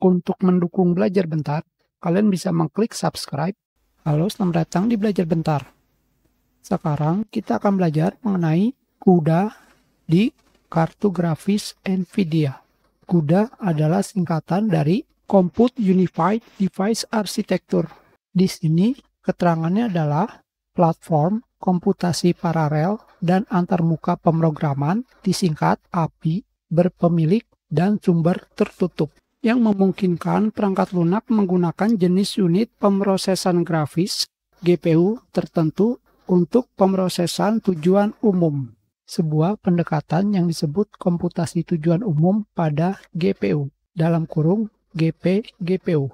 Untuk mendukung belajar bentar, kalian bisa mengklik subscribe. Halo, selamat datang di belajar bentar. Sekarang kita akan belajar mengenai kuda di kartu grafis NVIDIA. CUDA adalah singkatan dari Compute Unified Device Architecture. Di sini keterangannya adalah platform komputasi paralel dan antarmuka pemrograman disingkat API berpemilik dan sumber tertutup yang memungkinkan perangkat lunak menggunakan jenis unit pemrosesan grafis GPU tertentu untuk pemrosesan tujuan umum, sebuah pendekatan yang disebut komputasi tujuan umum pada GPU dalam kurung GP GPU.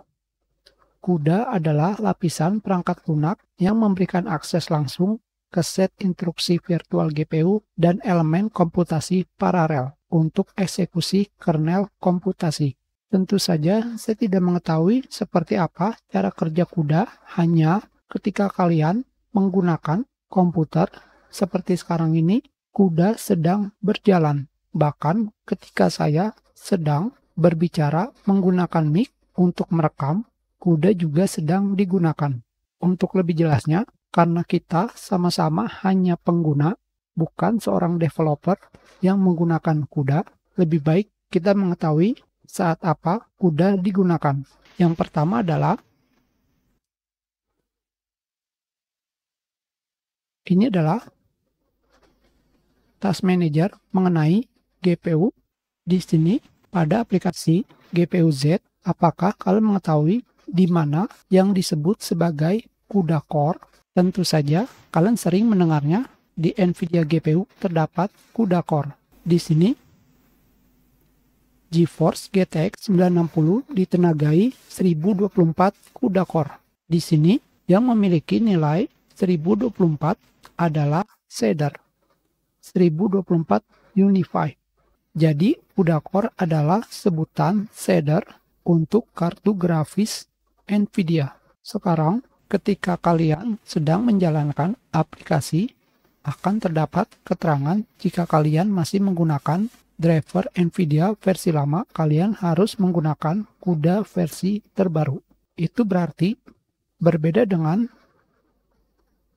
CUDA adalah lapisan perangkat lunak yang memberikan akses langsung ke set instruksi virtual GPU dan elemen komputasi paralel untuk eksekusi kernel komputasi. Tentu saja, saya tidak mengetahui seperti apa cara kerja kuda, hanya ketika kalian menggunakan komputer seperti sekarang ini, kuda sedang berjalan. Bahkan ketika saya sedang berbicara menggunakan mic untuk merekam, kuda juga sedang digunakan. Untuk lebih jelasnya, karena kita sama-sama hanya pengguna, bukan seorang developer yang menggunakan kuda, lebih baik kita mengetahui saat apa kuda digunakan. Yang pertama adalah ini adalah task manager mengenai GPU di sini pada aplikasi GPU Z apakah kalian mengetahui di mana yang disebut sebagai kuda core tentu saja kalian sering mendengarnya di Nvidia GPU terdapat kuda core di sini GeForce GTX 960 ditenagai 1024 CUDA core. Di sini yang memiliki nilai 1024 adalah shader 1024 Unify. Jadi CUDA core adalah sebutan shader untuk kartu grafis NVIDIA. Sekarang ketika kalian sedang menjalankan aplikasi akan terdapat keterangan jika kalian masih menggunakan driver NVIDIA versi lama, kalian harus menggunakan Kuda versi terbaru. Itu berarti berbeda dengan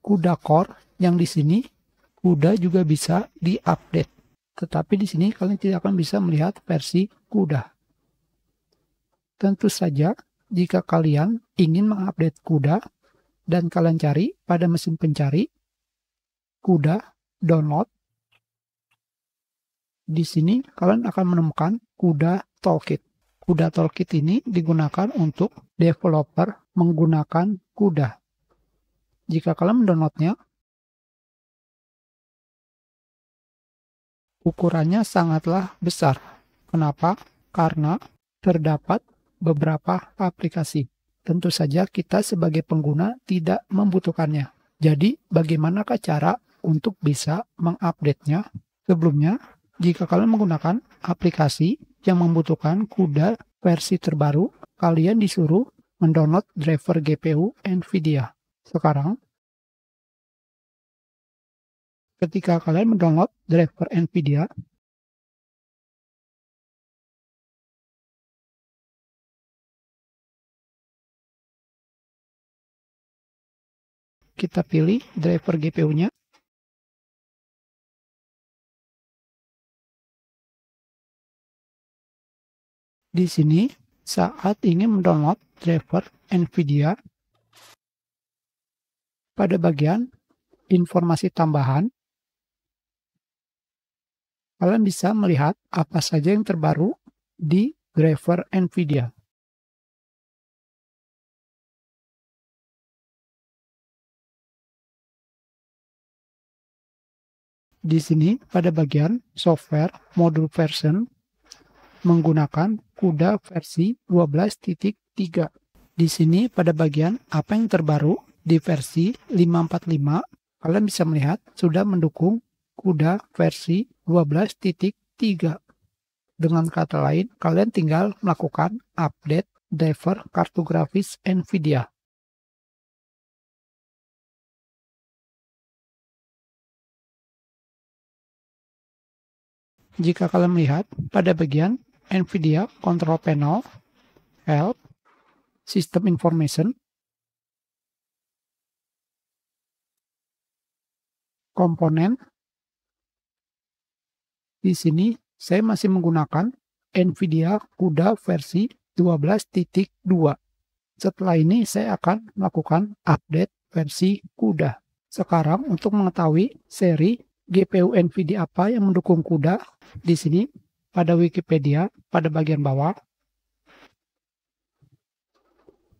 Kuda Core yang di sini Kuda juga bisa diupdate. Tetapi di sini kalian tidak akan bisa melihat versi Kuda. Tentu saja jika kalian ingin mengupdate Kuda dan kalian cari pada mesin pencari Kuda download di sini kalian akan menemukan kuda toolkit. Kuda toolkit ini digunakan untuk developer menggunakan kuda. Jika kalian mendownloadnya, ukurannya sangatlah besar. Kenapa? Karena terdapat beberapa aplikasi. Tentu saja kita sebagai pengguna tidak membutuhkannya. Jadi, bagaimanakah cara untuk bisa mengupdate-nya? Sebelumnya, jika kalian menggunakan aplikasi yang membutuhkan CUDA versi terbaru, kalian disuruh mendownload driver GPU NVIDIA. Sekarang, ketika kalian mendownload driver NVIDIA, kita pilih driver GPU-nya di sini saat ingin mendownload driver NVIDIA pada bagian informasi tambahan kalian bisa melihat apa saja yang terbaru di driver NVIDIA. Di sini pada bagian software module version menggunakan Kuda versi 12.3. Di sini pada bagian apa yang terbaru di versi 545, kalian bisa melihat sudah mendukung Kuda versi 12.3. Dengan kata lain, kalian tinggal melakukan update driver kartu grafis NVIDIA. Jika kalian melihat pada bagian NVIDIA Control Panel, Help, System Information, Komponen. Di sini saya masih menggunakan NVIDIA CUDA versi 12.2. Setelah ini saya akan melakukan update versi CUDA. Sekarang untuk mengetahui seri GPU NVIDIA apa yang mendukung CUDA, di sini pada Wikipedia pada bagian bawah.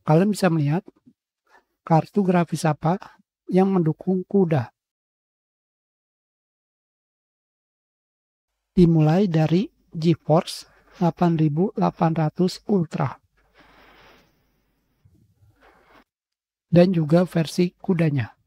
Kalian bisa melihat kartu grafis apa yang mendukung kuda. Dimulai dari GeForce 8800 Ultra. Dan juga versi kudanya.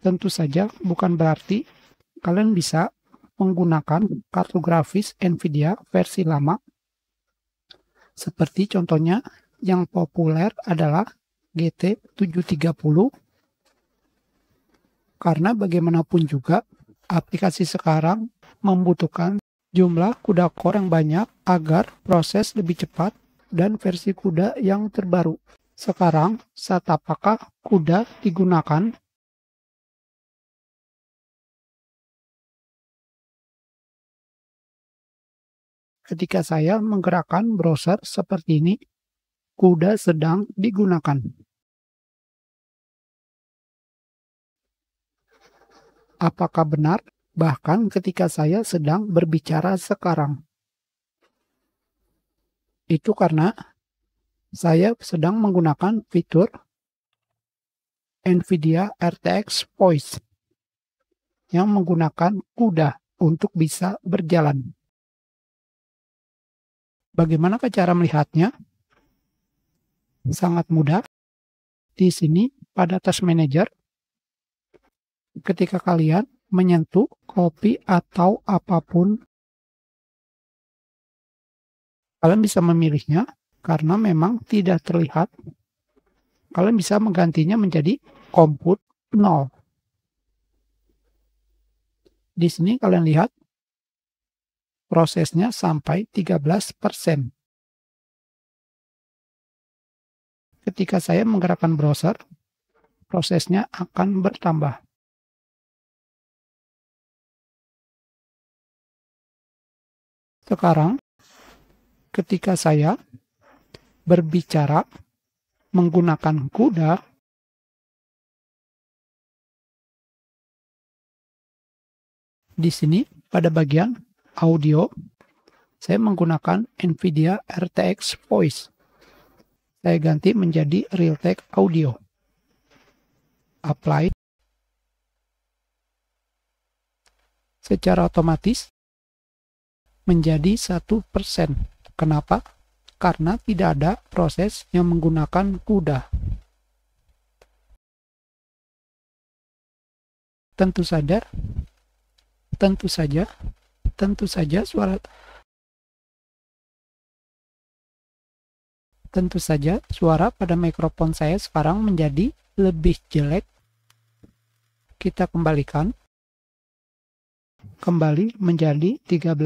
Tentu saja bukan berarti kalian bisa menggunakan kartu grafis NVIDIA versi lama. Seperti contohnya yang populer adalah GT730 karena bagaimanapun juga aplikasi sekarang membutuhkan jumlah kuda core yang banyak agar proses lebih cepat dan versi kuda yang terbaru. Sekarang, saat apakah kuda digunakan ketika saya menggerakkan browser seperti ini, kuda sedang digunakan. Apakah benar? Bahkan ketika saya sedang berbicara sekarang. Itu karena saya sedang menggunakan fitur NVIDIA RTX Voice yang menggunakan kuda untuk bisa berjalan. Bagaimana cara melihatnya? Sangat mudah. Di sini pada task manager, ketika kalian menyentuh copy atau apapun, kalian bisa memilihnya karena memang tidak terlihat. Kalian bisa menggantinya menjadi compute 0. Di sini kalian lihat prosesnya sampai 13 Ketika saya menggerakkan browser, prosesnya akan bertambah. Sekarang, ketika saya berbicara menggunakan kuda, di sini pada bagian audio, saya menggunakan NVIDIA RTX Voice. Saya ganti menjadi Realtek Audio. Apply. Secara otomatis menjadi 1%. Kenapa? Karena tidak ada proses yang menggunakan kuda. Tentu saja, tentu saja tentu saja suara tentu saja suara pada mikrofon saya sekarang menjadi lebih jelek. Kita kembalikan. Kembali menjadi 13%.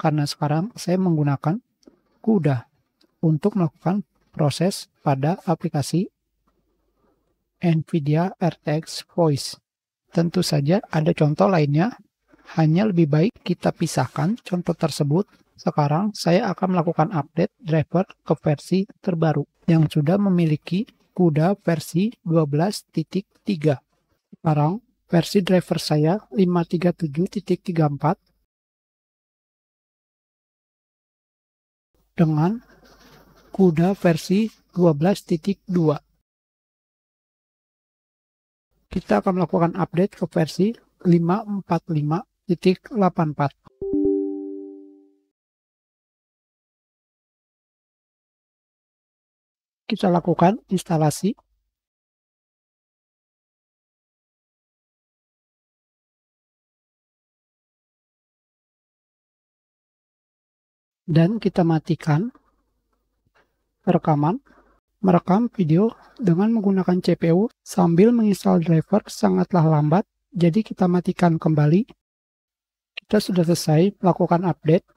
Karena sekarang saya menggunakan kuda untuk melakukan proses pada aplikasi NVIDIA RTX Voice. Tentu saja ada contoh lainnya hanya lebih baik kita pisahkan contoh tersebut. Sekarang saya akan melakukan update driver ke versi terbaru yang sudah memiliki CUDA versi 12.3. Sekarang versi driver saya 537.34 dengan CUDA versi 12.2. Kita akan melakukan update ke versi 545 kita lakukan instalasi. Dan kita matikan rekaman merekam video dengan menggunakan CPU sambil menginstal driver sangatlah lambat, jadi kita matikan kembali kita sudah selesai melakukan update.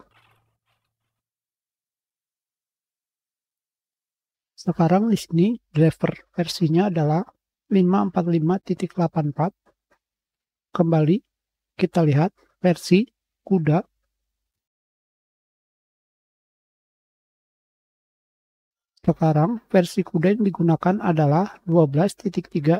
Sekarang di sini driver versinya adalah 545.84. Kembali kita lihat versi kuda. Sekarang versi kuda yang digunakan adalah 12.3.68.